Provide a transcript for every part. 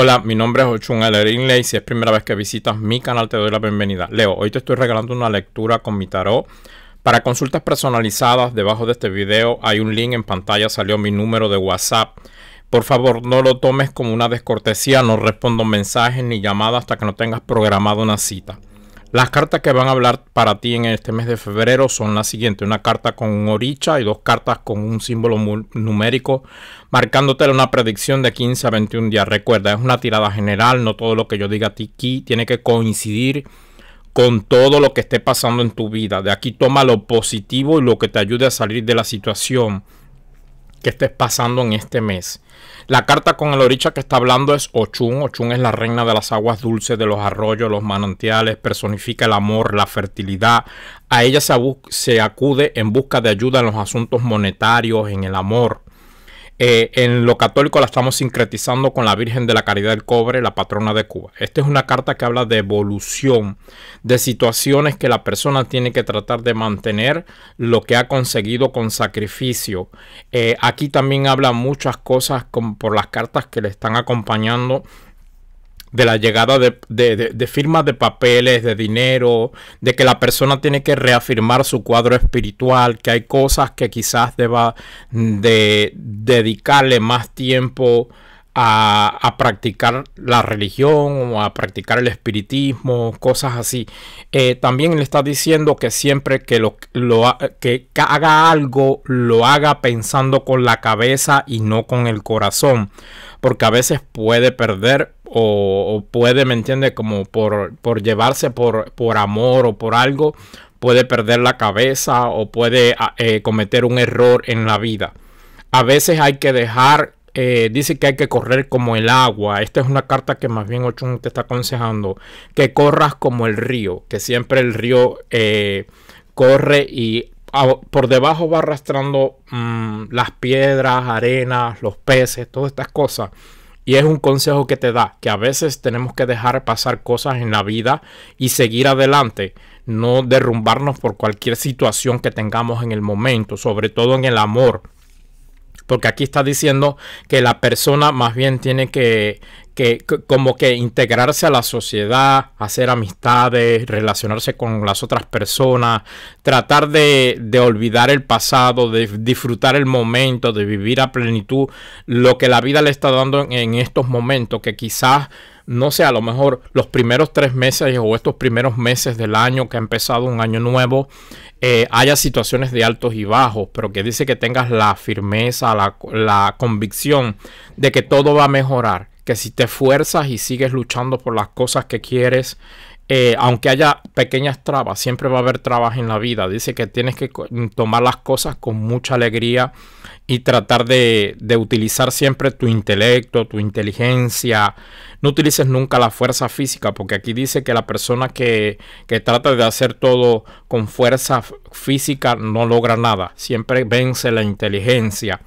Hola, mi nombre es Ochun Alerinle y Si es primera vez que visitas mi canal, te doy la bienvenida. Leo, hoy te estoy regalando una lectura con mi tarot. Para consultas personalizadas, debajo de este video hay un link en pantalla, salió mi número de WhatsApp. Por favor, no lo tomes como una descortesía, no respondo mensajes ni llamadas hasta que no tengas programado una cita. Las cartas que van a hablar para ti en este mes de febrero son las siguientes. Una carta con un oricha y dos cartas con un símbolo numérico, marcándote una predicción de 15 a 21 días. Recuerda, es una tirada general, no todo lo que yo diga a ti aquí tiene que coincidir con todo lo que esté pasando en tu vida. De aquí toma lo positivo y lo que te ayude a salir de la situación que estés pasando en este mes. La carta con el oricha que está hablando es Ochun. Ochun es la reina de las aguas dulces, de los arroyos, los manantiales, personifica el amor, la fertilidad. A ella se, se acude en busca de ayuda en los asuntos monetarios, en el amor. Eh, en lo católico la estamos sincretizando con la Virgen de la Caridad del Cobre, la patrona de Cuba. Esta es una carta que habla de evolución, de situaciones que la persona tiene que tratar de mantener lo que ha conseguido con sacrificio. Eh, aquí también habla muchas cosas por las cartas que le están acompañando de la llegada de, firmas de papeles, de dinero, de que la persona tiene que reafirmar su cuadro espiritual, que hay cosas que quizás deba de dedicarle más tiempo a, practicar la religión o a practicar el espiritismo, cosas así. Eh, también le está diciendo que siempre que, lo, lo, que haga algo, lo haga pensando con la cabeza y no con el corazón porque a veces puede perder o, puede, ¿me entiende? Como por, por llevarse por, por amor o por algo, puede perder la cabeza o puede ah, eh, cometer un error en la vida. A veces hay que dejar, eh, dice que hay que correr como el agua. Esta es una carta que más bien Ochun te está aconsejando, que corras como el río, que siempre el río eh, corre y por debajo va arrastrando mm, las piedras, arenas, los peces, todas estas cosas. Y es un consejo que te da, que a veces tenemos que dejar pasar cosas en la vida y seguir adelante, no derrumbarnos por cualquier situación que tengamos en el momento, sobre todo en el amor porque aquí está diciendo que la persona más bien tiene que, como que integrarse a la sociedad, hacer amistades, relacionarse con las otras personas, tratar de, olvidar el pasado, de disfrutar el momento, de vivir a plenitud lo que la vida le está dando en, en estos momentos, que quizás no sé, a lo mejor los primeros tres meses o estos primeros meses del año que ha empezado un año nuevo, eh, haya situaciones de altos y bajos, pero que dice que tengas la firmeza, la, la convicción de que todo va a mejorar, que si te esfuerzas y sigues luchando por las cosas que quieres, eh, aunque haya pequeñas trabas, siempre va a haber trabas en la vida. Dice que tienes que tomar las cosas con mucha alegría y tratar de, utilizar siempre tu intelecto, tu inteligencia. No utilices nunca la fuerza física, porque aquí dice que la persona que, que trata de hacer todo con fuerza física no logra nada. Siempre vence la inteligencia.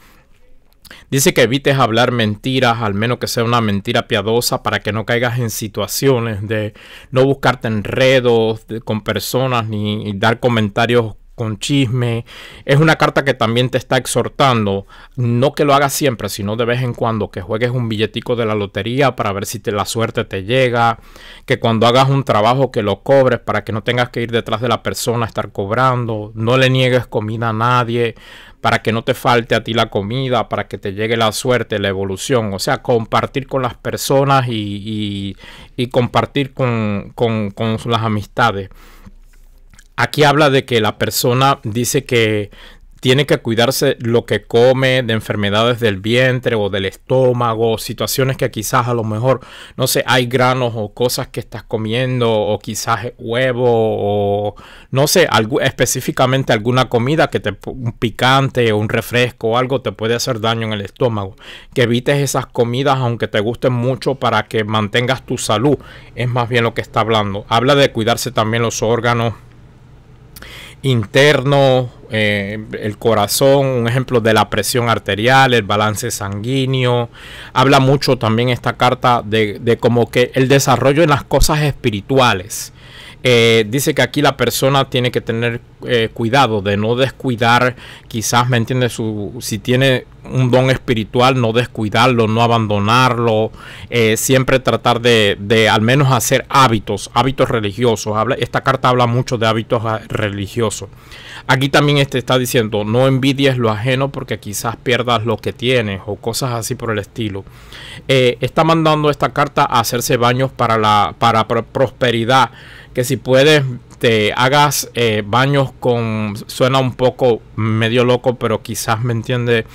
Dice que evites hablar mentiras, al menos que sea una mentira piadosa, para que no caigas en situaciones de no buscarte enredos con personas ni dar comentarios con chisme. Es una carta que también te está exhortando, no que lo hagas siempre, sino de vez en cuando, que juegues un billetico de la lotería para ver si la suerte te llega, que cuando hagas un trabajo que lo cobres para que no tengas que ir detrás de la persona a estar cobrando, no le niegues comida a nadie, para que no te falte a ti la comida, para que te llegue la suerte, la evolución, o sea, compartir con las personas y, compartir con, con las amistades aquí habla de que la persona dice que tiene que cuidarse lo que come, de enfermedades del vientre o del estómago, situaciones que quizás a lo mejor, no sé, hay granos o cosas que estás comiendo, o quizás huevo, o no sé, específicamente alguna comida que te, un picante o un refresco o algo te puede hacer daño en el estómago. Que evites esas comidas aunque te gusten mucho para que mantengas tu salud, es más bien lo que está hablando. Habla de cuidarse también los órganos interno, eh, el corazón, un ejemplo de la presión arterial, el balance sanguíneo. Habla mucho también esta carta de, de como que el desarrollo en las cosas espirituales. Eh, dice que aquí la persona tiene que tener eh, cuidado de no descuidar, quizás, ¿me entiende. Su, si tiene un don espiritual, no descuidarlo, no abandonarlo, eh, siempre tratar de, al menos hacer hábitos, hábitos religiosos. Habla, esta carta habla mucho de hábitos ah, religiosos. Aquí también este está diciendo, no envidies lo ajeno porque quizás pierdas lo que tienes o cosas así por el estilo. Eh, está mandando esta carta a hacerse baños para la para prosperidad, que si puedes te hagas eh, baños con suena un poco medio loco, pero quizás me entiende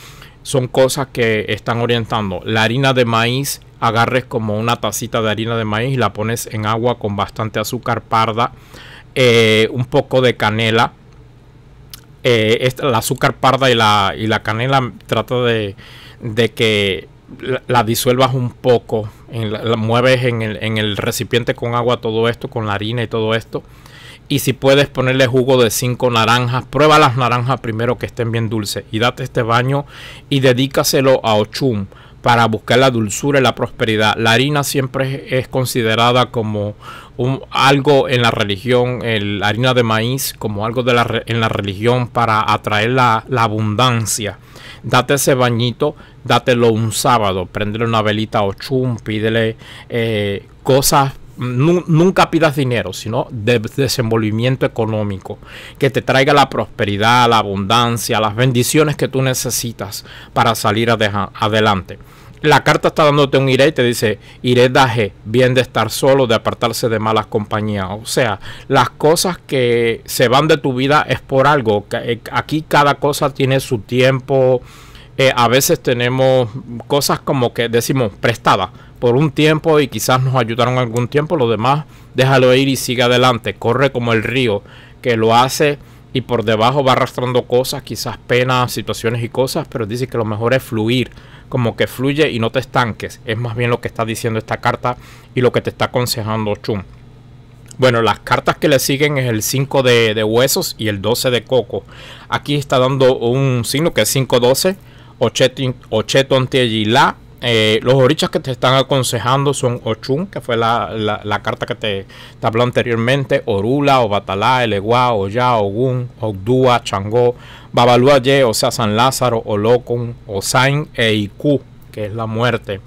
son cosas que están orientando. La harina de maíz, agarres como una tacita de harina de maíz y la pones en agua con bastante azúcar parda, eh, un poco de canela el eh, azúcar parda y la, y la canela trata de, de que la, disuelvas un poco, la, mueves en el, en el recipiente con agua todo esto, con la harina y todo esto. Y si puedes ponerle jugo de cinco naranjas, prueba las naranjas primero que estén bien dulces y date este baño y dedícaselo a Ochum para buscar la dulzura y la prosperidad. La harina siempre es considerada como algo en la religión, el, la harina de maíz, como algo de la, en la religión para atraer la, abundancia. Date ese bañito, datelo un sábado, prendele una velita o chum, pídele eh, cosas nunca pidas dinero, sino de desenvolvimiento económico, que te traiga la prosperidad, la abundancia, las bendiciones que tú necesitas para salir adelante la carta está dándote un iré y te dice, iré daje, bien de estar solo, de apartarse de malas compañías. O sea, las cosas que se van de tu vida es por algo. Eh, aquí cada cosa tiene su tiempo. Eh, a veces tenemos cosas como que decimos prestadas por un tiempo y quizás nos ayudaron algún tiempo. Lo demás, déjalo ir y sigue adelante. Corre como el río que lo hace y por debajo va arrastrando cosas, quizás penas, situaciones y cosas, pero dice que lo mejor es fluir como que fluye y no te estanques. Es más bien lo que está diciendo esta carta y lo que te está aconsejando Chum. Bueno, las cartas que le siguen es el 5 de, huesos y el 12 de coco. Aquí está dando un signo que es 5-12. Oche eh, los orichas que te están aconsejando son Ochun, que fue la, carta que te, habló anteriormente, Orula, Obatalá, Elegua, Oya, Ogun, Ogdua, Changó, Babaluaye, o sea, San Lázaro, Olokun, Osain e Iku, que es la muerte.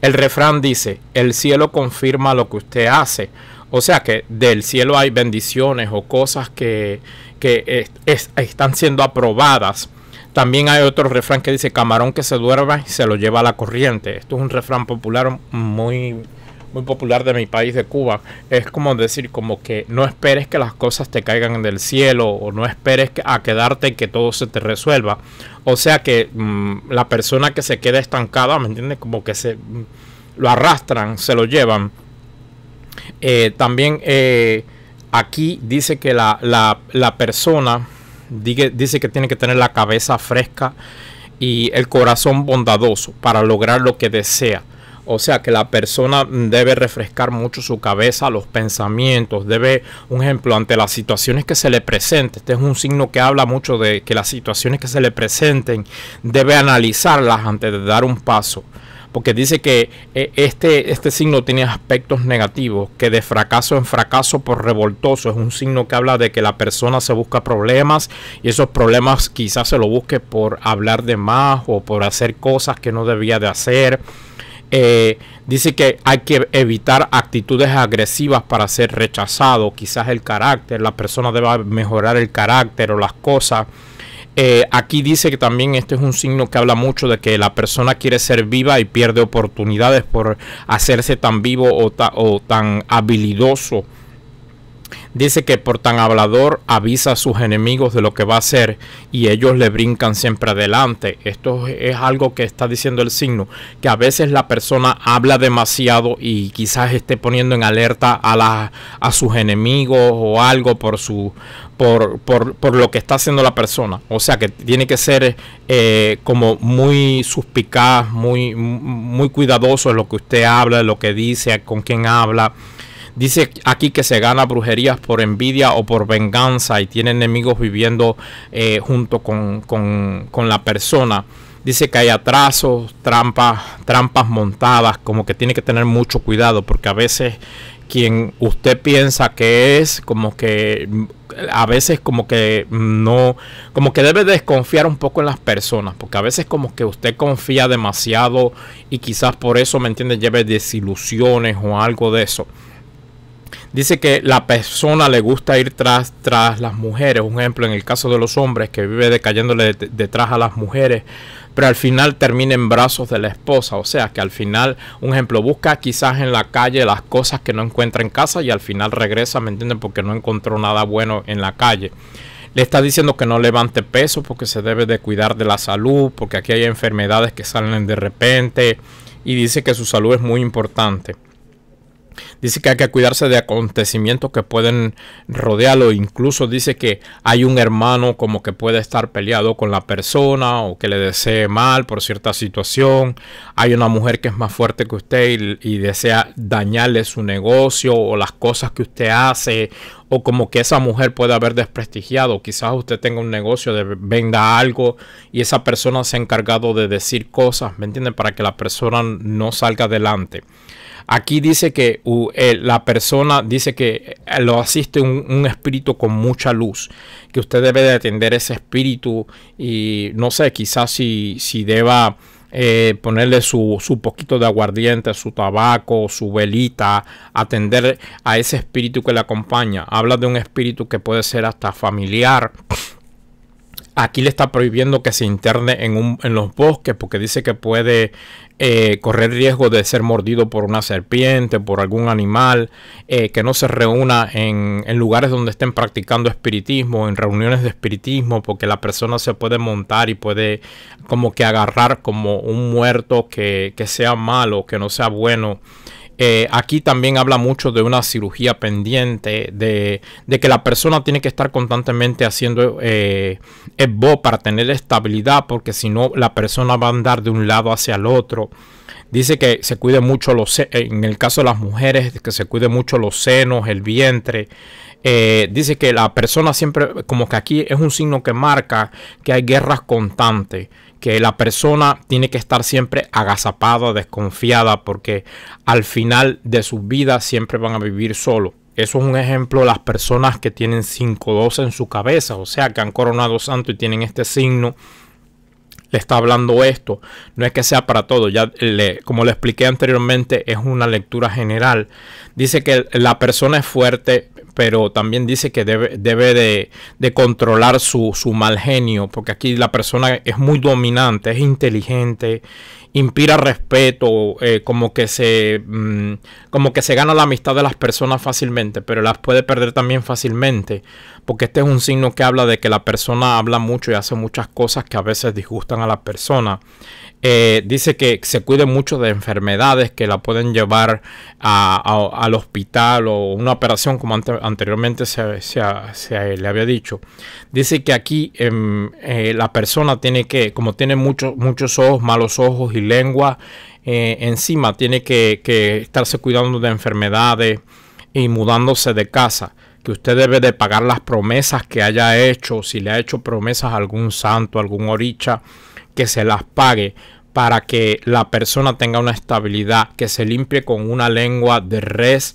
El refrán dice, el cielo confirma lo que usted hace. O sea que del cielo hay bendiciones o cosas que, que están siendo aprobadas también hay otro refrán que dice camarón que se duerma y se lo lleva a la corriente. Esto es un refrán popular muy muy popular de mi país de Cuba es como decir como que no esperes que las cosas te caigan del cielo o no esperes a quedarte y que todo se te resuelva. O sea que mm, la persona que se queda estancada, ¿me entiendes? Como que se mm, lo arrastran, se lo llevan. Eh, también eh, aquí dice que la, la persona dice que tiene que tener la cabeza fresca y el corazón bondadoso para lograr lo que desea. O sea que la persona debe refrescar mucho su cabeza, los pensamientos, debe, un ejemplo, ante las situaciones que se le presenten, este es un signo que habla mucho de que las situaciones que se le presenten debe analizarlas antes de dar un paso porque dice que eh, este, este signo tiene aspectos negativos, que de fracaso en fracaso por revoltoso es un signo que habla de que la persona se busca problemas y esos problemas quizás se lo busque por hablar de más o por hacer cosas que no debía de hacer. Eh, dice que hay que evitar actitudes agresivas para ser rechazado, quizás el carácter, la persona deba mejorar el carácter o las cosas. Eh, aquí dice que también este es un signo que habla mucho de que la persona quiere ser viva y pierde oportunidades por hacerse tan vivo o tan habilidoso Dice que por tan hablador avisa a sus enemigos de lo que va a hacer y ellos le brincan siempre adelante. Esto es algo que está diciendo el signo, que a veces la persona habla demasiado y quizás esté poniendo en alerta a, a sus enemigos o algo por su... Por, por, por lo que está haciendo la persona. O sea que tiene que ser eh, como muy suspicaz, muy, muy cuidadoso en lo que usted habla, lo que dice, con quién habla Dice aquí que se gana brujerías por envidia o por venganza y tiene enemigos viviendo eh, junto con, con la persona. Dice que hay atrasos, trampas, trampas montadas, como que tiene que tener mucho cuidado porque a veces quien usted piensa que es, como que a veces como que no, como que debe desconfiar un poco en las personas, porque a veces como que usted confía demasiado y quizás por eso, ¿me entiende? Lleve desilusiones o algo de eso. Dice que la persona le gusta ir tras, tras las mujeres. Un ejemplo, en el caso de los hombres, que vive decayéndole detrás a las mujeres, pero al final termina en brazos de la esposa. O sea, que al final, un ejemplo, busca quizás en la calle las cosas que no encuentra en casa y al final regresa, ¿me entienden? Porque no encontró nada bueno en la calle le está diciendo que no levante peso porque se debe de cuidar de la salud, porque aquí hay enfermedades que salen de repente y dice que su salud es muy importante. Dice que hay que cuidarse de acontecimientos que pueden rodearlo. Incluso dice que hay un hermano como que puede estar peleado con la persona o que le desee mal por cierta situación. Hay una mujer que es más fuerte que usted y, desea dañarle su negocio o las cosas que usted hace o como que esa mujer puede haber desprestigiado. Quizás usted tenga un negocio de venda algo y esa persona se ha encargado de decir cosas, ¿me entiende Para que la persona no salga adelante. Aquí dice que eh, la persona dice que eh, lo asiste un, espíritu con mucha luz, que usted debe de atender ese espíritu y no sé, quizás si, si deba eh, ponerle su, su, poquito de aguardiente, su tabaco, su velita, atender a ese espíritu que le acompaña. Habla de un espíritu que puede ser hasta familiar. Aquí le está prohibiendo que se interne en, un, en los bosques porque dice que puede eh, correr riesgo de ser mordido por una serpiente, por algún animal, eh, que no se reúna en, en, lugares donde estén practicando espiritismo, en reuniones de espiritismo, porque la persona se puede montar y puede como que agarrar como un muerto que, que sea malo, que no sea bueno. Eh, aquí también habla mucho de una cirugía pendiente, de, que la persona tiene que estar constantemente haciendo eh, para tener estabilidad, porque si no, la persona va a andar de un lado hacia el otro. Dice que se cuide mucho los, en el caso de las mujeres, que se cuide mucho los senos, el vientre. Eh, dice que la persona siempre, como que aquí es un signo que marca que hay guerras constantes que la persona tiene que estar siempre agazapada, desconfiada, porque al final de su vida siempre van a vivir solo. Eso es un ejemplo de las personas que tienen 5-2 en su cabeza, o sea, que han coronado santo y tienen este signo está hablando esto. No es que sea para todo, ya le, como le expliqué anteriormente, es una lectura general. Dice que la persona es fuerte, pero también dice que debe, de, controlar su, su mal genio, porque aquí la persona es muy dominante, es inteligente Impira respeto, eh, como, que se, mm, como que se gana la amistad de las personas fácilmente, pero las puede perder también fácilmente, porque este es un signo que habla de que la persona habla mucho y hace muchas cosas que a veces disgustan a la persona. Eh, dice que se cuide mucho de enfermedades que la pueden llevar al hospital o una operación como anteriormente se, le había dicho. Dice que aquí em, eh, la persona tiene que, como tiene muchos muchos ojos, malos ojos y lengua eh, encima, tiene que, que estarse cuidando de enfermedades y mudándose de casa que usted debe de pagar las promesas que haya hecho, si le ha hecho promesas a algún santo, algún oricha, que se las pague para que la persona tenga una estabilidad, que se limpie con una lengua de res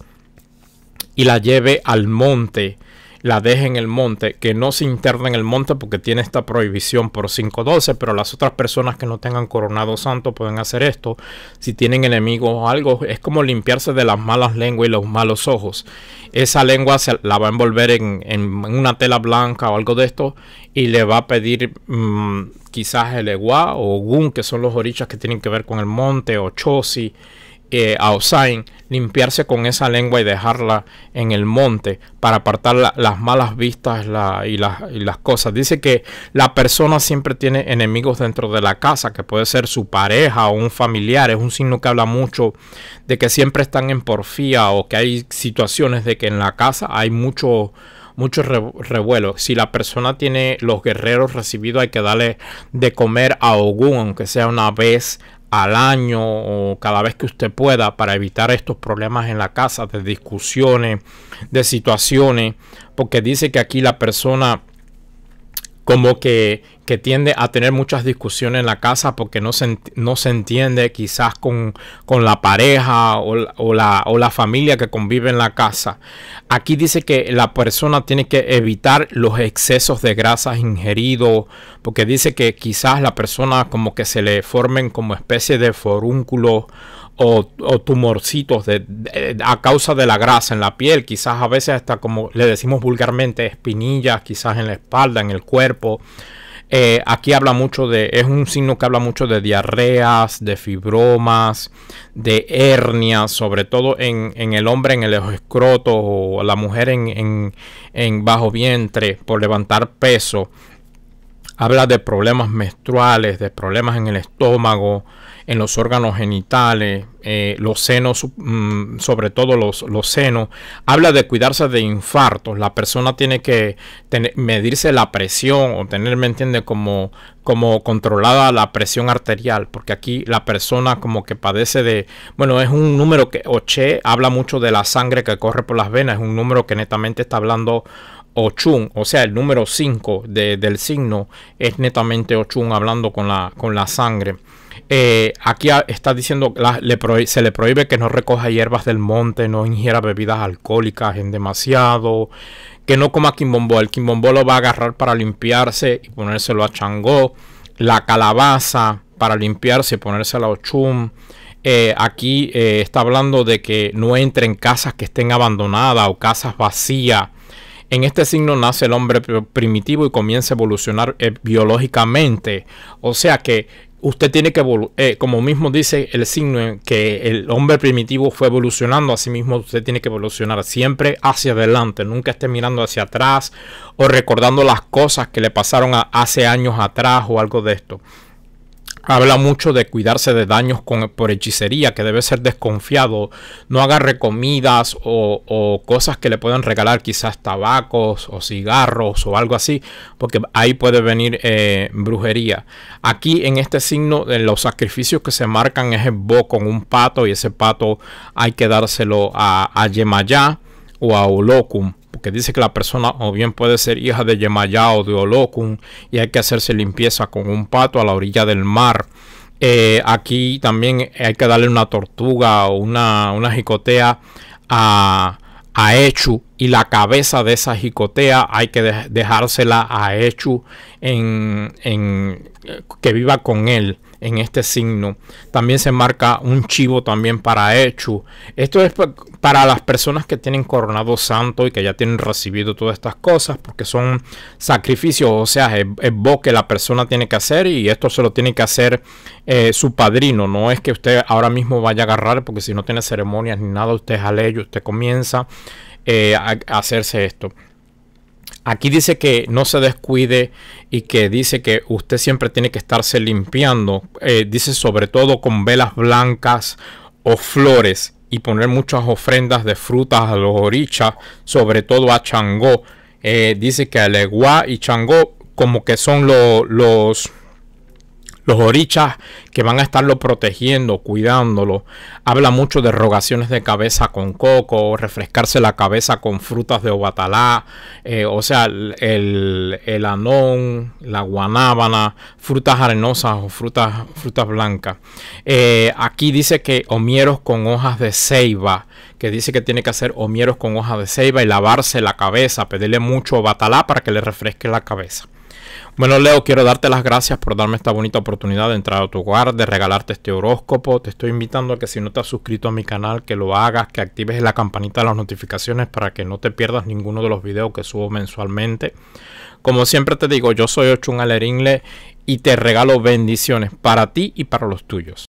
y la lleve al monte la deje en el monte, que no se interna en el monte porque tiene esta prohibición por 5.12, pero las otras personas que no tengan coronado santo pueden hacer esto. Si tienen enemigos o algo, es como limpiarse de las malas lenguas y los malos ojos. Esa lengua se la va a envolver en, una tela blanca o algo de esto y le va a pedir mm, quizás el Ewa o Gun, que son los orichas que tienen que ver con el monte, o Chosi eh, a Osain limpiarse con esa lengua y dejarla en el monte para apartar las malas vistas y, las cosas. Dice que la persona siempre tiene enemigos dentro de la casa, que puede ser su pareja o un familiar. Es un signo que habla mucho de que siempre están en porfía o que hay situaciones de que en la casa hay mucho mucho revuelo. Si la persona tiene los guerreros recibidos, hay que darle de comer a Ogún, aunque sea una vez al año o cada vez que usted pueda para evitar estos problemas en la casa de discusiones, de situaciones, porque dice que aquí la persona como que, tiende a tener muchas discusiones en la casa porque no se, no se entiende quizás con, la pareja o, la, familia que convive en la casa. Aquí dice que la persona tiene que evitar los excesos de grasas ingeridos porque dice que quizás la persona como que se le formen como especie de forúnculo o, tumorcitos de, a causa de la grasa en la piel, quizás a veces hasta como le decimos vulgarmente, espinillas, quizás en la espalda, en el cuerpo. Eh, aquí habla mucho de, es un signo que habla mucho de diarreas, de fibromas, de hernias, sobre todo en, en el hombre en el escroto o la mujer en, en bajo vientre por levantar peso. Habla de problemas menstruales, de problemas en el estómago, en los órganos genitales, eh, los senos, mm, sobre todo los, los, senos. Habla de cuidarse de infartos. La persona tiene que medirse la presión o tener, ¿me entiende? Como, como controlada la presión arterial, porque aquí la persona como que padece de, bueno, es un número que Oche habla mucho de la sangre que corre por las venas, es un número que netamente está hablando o sea, el número 5 del signo es netamente Ochum hablando con la, con la sangre. Eh, aquí está diciendo que se le prohíbe que no recoja hierbas del monte, no ingiera bebidas alcohólicas en demasiado, que no coma quimbombo. El quimbombo lo va a agarrar para limpiarse y ponérselo a Changó, la calabaza para limpiarse y ponérsela a Ochum. Eh, aquí eh, está hablando de que no entre en casas que estén abandonadas o casas vacías en este signo nace el hombre primitivo y comienza a evolucionar eh, biológicamente. O sea que usted tiene que, eh, como mismo dice el signo, que el hombre primitivo fue evolucionando, así mismo usted tiene que evolucionar siempre hacia adelante, nunca esté mirando hacia atrás o recordando las cosas que le pasaron hace años atrás o algo de esto. Habla mucho de cuidarse de daños con, por hechicería, que debe ser desconfiado. No agarre comidas o, cosas que le puedan regalar, quizás tabacos o cigarros o algo así, porque ahí puede venir eh, brujería. Aquí en este signo, de los sacrificios que se marcan es el bo con un pato y ese pato hay que dárselo a, a Yemayá o a Olocum, porque dice que la persona o bien puede ser hija de Yemaya o de Olocum y hay que hacerse limpieza con un pato a la orilla del mar. Eh, aquí también hay que darle una tortuga o una, jicotea a, a Echu y la cabeza de esa jicotea hay que dejársela a Echu en, eh, que viva con él en este signo. También se marca un chivo también para hecho Esto es para las personas que tienen coronado santo y que ya tienen recibido todas estas cosas porque son sacrificios, o sea, es, vos que la persona tiene que hacer y esto se lo tiene que hacer eh, su padrino. No es que usted ahora mismo vaya a agarrar porque si no tiene ceremonias ni nada, usted es a ley, usted comienza eh, a hacerse esto. Aquí dice que no se descuide y que dice que usted siempre tiene que estarse limpiando. Eh, dice sobre todo con velas blancas o flores y poner muchas ofrendas de frutas a los orichas, sobre todo a Changó. Eh, dice que Aleguá y Changó como que son los los orichas que van a estarlo protegiendo, cuidándolo. Habla mucho de rogaciones de cabeza con coco, refrescarse la cabeza con frutas de obatalá, eh, o sea, el, anón, la guanábana, frutas arenosas o frutas, frutas blancas. Eh, aquí dice que homieros con hojas de ceiba, que dice que tiene que hacer homieros con hojas de ceiba y lavarse la cabeza, pedirle mucho obatalá para que le refresque la cabeza. Bueno, Leo, quiero darte las gracias por darme esta bonita oportunidad de entrar a tu hogar, de regalarte este horóscopo. Te estoy invitando a que si no te has suscrito a mi canal, que lo hagas, que actives la campanita de las notificaciones para que no te pierdas ninguno de los videos que subo mensualmente. Como siempre te digo, yo soy Ochun Aleringle y te regalo bendiciones para ti y para los tuyos.